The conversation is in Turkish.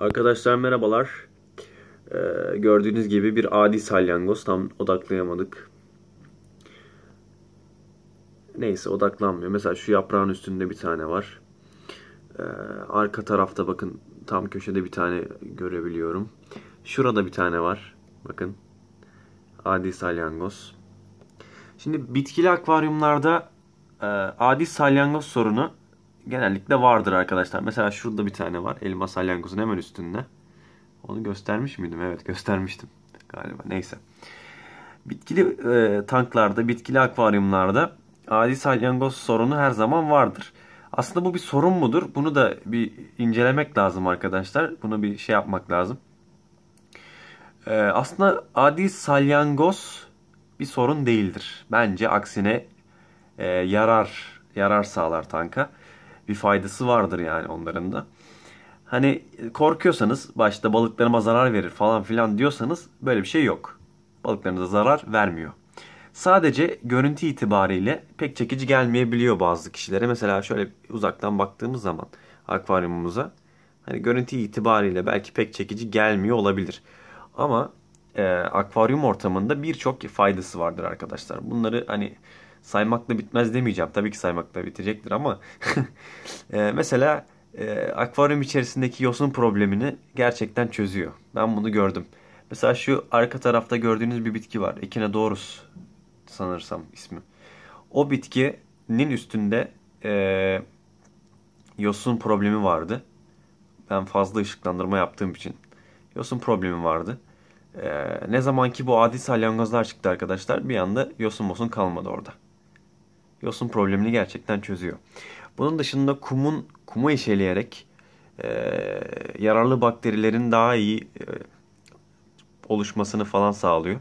Arkadaşlar merhabalar. Ee, gördüğünüz gibi bir adi salyangoz. Tam odaklayamadık. Neyse odaklanmıyor. Mesela şu yaprağın üstünde bir tane var. Ee, arka tarafta bakın tam köşede bir tane görebiliyorum. Şurada bir tane var. Bakın. Adi salyangoz. Şimdi bitkili akvaryumlarda e, adi salyangoz sorunu genellikle vardır arkadaşlar. Mesela şurada bir tane var. Elma salyangozun hemen üstünde. Onu göstermiş miydim? Evet göstermiştim galiba. Neyse. Bitkili e, tanklarda, bitkili akvaryumlarda adi salyangoz sorunu her zaman vardır. Aslında bu bir sorun mudur? Bunu da bir incelemek lazım arkadaşlar. Bunu bir şey yapmak lazım. E, aslında adi salyangoz bir sorun değildir. Bence aksine e, yarar yarar sağlar tanka bir faydası vardır yani onların da. Hani korkuyorsanız başta balıklarıma zarar verir falan filan diyorsanız böyle bir şey yok. Balıklarınıza zarar vermiyor. Sadece görüntü itibariyle pek çekici gelmeyebiliyor bazı kişilere. Mesela şöyle uzaktan baktığımız zaman akvaryumumuza hani görüntü itibariyle belki pek çekici gelmiyor olabilir. Ama e, akvaryum ortamında birçok faydası vardır arkadaşlar. Bunları hani saymakla bitmez demeyeceğim. Tabii ki saymakla bitecektir ama e, mesela e, akvaryum içerisindeki yosun problemini gerçekten çözüyor. Ben bunu gördüm. Mesela şu arka tarafta gördüğünüz bir bitki var. Ekine doğrus sanırsam ismi. O bitkinin üstünde e, yosun problemi vardı. Ben fazla ışıklandırma yaptığım için. Yosun problemi vardı. E, ne zaman ki bu adi salyangozlar çıktı arkadaşlar bir anda yosun mosun kalmadı orada yosun problemini gerçekten çözüyor. Bunun dışında kumun kumu eşeleyerek e, yararlı bakterilerin daha iyi e, oluşmasını falan sağlıyor.